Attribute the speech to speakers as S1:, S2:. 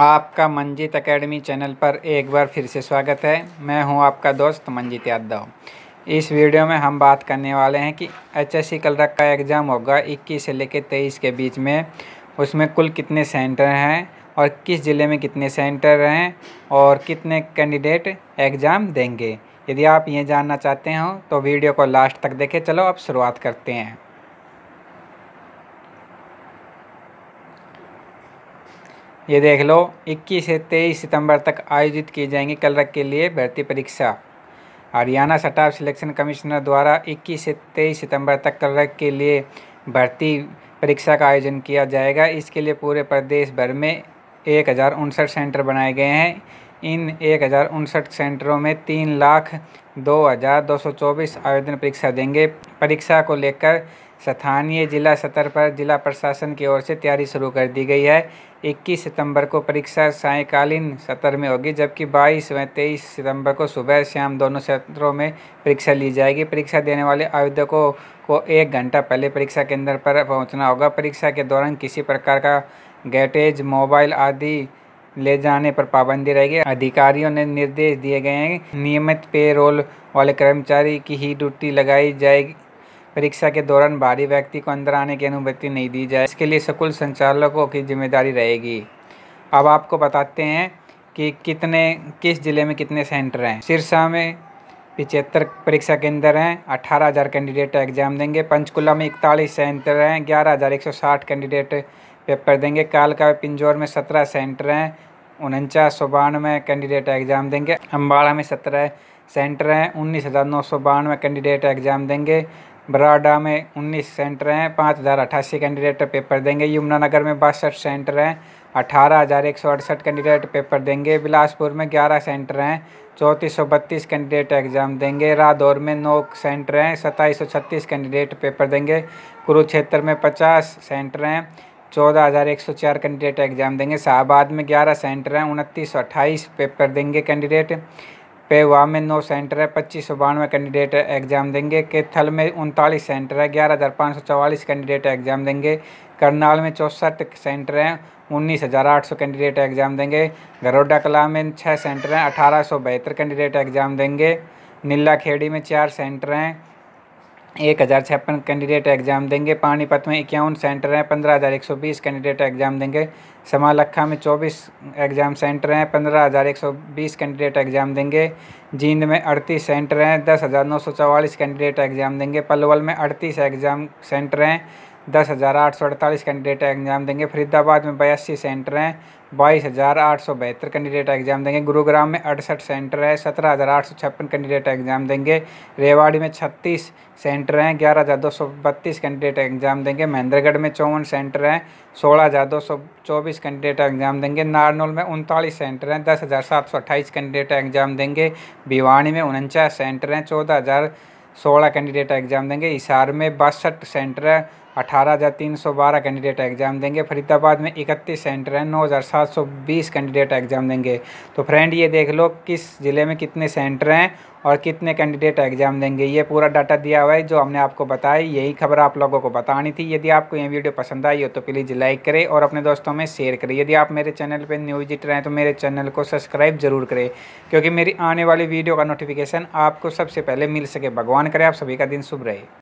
S1: आपका Manjeet academy channel पर एक बार फिर से स्वागत है मैं हूं आपका दोस्त मंजीत यादव इस वीडियो में हम बात करने वाले हैं कि एच एस सी कलरक का एग्ज़ाम होगा 21 से लेकर 23 के बीच में उसमें कुल कितने सेंटर हैं और किस ज़िले में कितने सेंटर हैं और कितने कैंडिडेट एग्ज़ाम देंगे यदि आप ये जानना चाहते हो तो वीडियो को लास्ट तक देखें चलो अब शुरुआत करते हैं ये देख लो 21 से 23 सितंबर तक आयोजित की जाएंगी कलरक के लिए भर्ती परीक्षा हरियाणा स्टाफ सिलेक्शन कमिश्नर द्वारा 21 से 23 सितंबर तक कलरक के लिए भर्ती परीक्षा का आयोजन किया जाएगा इसके लिए पूरे प्रदेश भर में एक सेंटर बनाए गए हैं इन एक सेंटरों में तीन लाख दो हज़ार दो सौ चौबीस आवेदन परीक्षा देंगे परीक्षा को लेकर स्थानीय जिला सतर पर जिला प्रशासन की ओर से तैयारी शुरू कर दी गई है 21 सितंबर को परीक्षा सायकालीन सत्र में होगी जबकि 22 व 23 सितंबर को सुबह शाम दोनों सत्रों में परीक्षा ली जाएगी परीक्षा देने वाले आवेदकों को एक घंटा पहले परीक्षा केंद्र पर पहुंचना होगा परीक्षा के दौरान किसी प्रकार का गैटेज मोबाइल आदि ले जाने पर पाबंदी रहेगी अधिकारियों ने निर्देश दिए गए हैं नियमित पे वाले कर्मचारी की ही ड्यूटी लगाई जाएगी परीक्षा के दौरान बाहरी व्यक्ति को अंदर आने की अनुमति नहीं दी जाए इसके लिए स्कूल संचालकों की जिम्मेदारी रहेगी अब आपको बताते हैं कि कितने किस ज़िले में कितने सेंटर हैं सिरसा में पिचहत्तर परीक्षा केंद्र हैं अठारह हज़ार कैंडिडेट एग्जाम देंगे पंचकुला में इकतालीस सेंटर हैं ग्यारह हज़ार एक सौ साठ कैंडिडेट पेपर देंगे कालका पिंजौर में सत्रह सेंटर हैं उनचास सौ बानवे कैंडिडेट एग्जाम देंगे अम्बाड़ा में सत्रह सेंटर हैं उन्नीस हज़ार नौ सौ बानवे कैंडिडेट एग्जाम देंगे बराडा में उन्नीस सेंटर हैं पाँच हज़ार अट्ठासी कैंडिडेट पेपर देंगे यमुनानगर में बासठ सेंटर हैं अठारह हज़ार एक सौ अड़सठ कैंडिडेट पेपर देंगे बिलासपुर में ग्यारह सेंटर हैं चौंतीस सौ बत्तीस कैंडिडेट एग्ज़ाम देंगे रादौर में नौ सेंटर हैं सत्ताईस सौ छत्तीस कैंडिडेट पेपर देंगे कुरुक्षेत्र में पचास सेंटर हैं चौदह हज़ार एक सौ चार कैंडिडेट एग्ज़ाम देंगे शाहबाद में ग्यारह सेंटर हैं उनतीस सौ अट्ठाईस पेपर देंगे कैंडिडेट पेवा में नौ सेंटर है पच्चीस सौ बानवे कैंडिडेट एग्जाम देंगे केथल में उनतालीस सेंटर है ग्यारह हज़ार पाँच सौ चवालीस कैंडिडेट एग्जाम देंगे करनाल में चौंसठ सेंटर हैं उन्नीस हज़ार आठ सौ कैंडिडेट एग्जाम देंगे घरोडा कला में छः सेंटर हैं अठारह सौ बहत्तर कैंडिडेट एग्जाम देंगे नीला खेड़ी में चार सेंटर हैं एक हज़ार छप्पन कैंडिडेट एग्ज़ाम देंगे पानीपत में इक्यावन सेंटर हैं पंद्रह हज़ार एक सौ बीस कैंडिडेट एग्ज़ाम देंगे समालखा में चौबीस एग्ज़ाम सेंटर हैं पंद्रह हज़ार एक सौ बीस कैंडिडेट एग्ज़ाम देंगे जींद में अड़तीस सेंटर हैं दस हज़ार नौ सौ चवालीस कैंडिडेट एग्ज़ाम देंगे पलवल में अड़तीस एग्ज़ाम सेंटर हैं दस हज़ार आठ सौ अड़तालीस कैंडिडेट एग्ज़ाम देंगे फरीदाबाद में बयासी सेंटर हैं बाईस हज़ार आठ सौ बहत्तर कैंडिडेट एग्ज़ाम देंगे गुरुग्राम में अड़सठ सेंटर हैं सत्रह हज़ार आठ सौ छप्पन कैंडिडेट एग्ज़ाम देंगे रेवाड़ी में छत्तीस सेंटर हैं ग्यारह हज़ार दो सौ बत्तीस कैंडिडेट एग्ज़ाम देंगे महेंद्रगढ़ में चौवन सेंटर हैं सोलह हज़ार दो सौ चौबीस कैंडिडेट एग्ज़ाम देंगे नारनौल में उनतालीस सेंटर हैं दस हज़ार सात सौ अट्ठाईस कैंडिडेट एग्ज़ाम देंगे भिवानी में उनचास सेंटर हैं चौदह हज़ार सोलह कैंडिडेट एग्ज़ाम देंगे हिसार में बासठ सेंटर है अठारह हज़ार तीन सौ बारह कैंडिडेट एग्ज़ाम देंगे फरीदाबाद में इकतीस सेंटर हैं नौ हज़ार सात सौ बीस कैंडिडेट एग्ज़ाम देंगे तो फ्रेंड ये देख लो किस ज़िले में कितने सेंटर हैं और कितने कैंडिडेट एग्ज़ाम देंगे ये पूरा डाटा दिया हुआ है जो हमने आपको बताई यही खबर आप लोगों को बतानी थी यदि आपको ये वीडियो पसंद आई हो तो प्लीज़ लाइक करें और अपने दोस्तों में शेयर करें यदि आप मेरे चैनल पर न्यूज जीत रहे हैं तो मेरे चैनल को सब्सक्राइब ज़रूर करें क्योंकि मेरी आने वाली वीडियो का नोटिफिकेशन आपको सबसे पहले मिल सके भगवान करें आप सभी का दिन शुभ रहे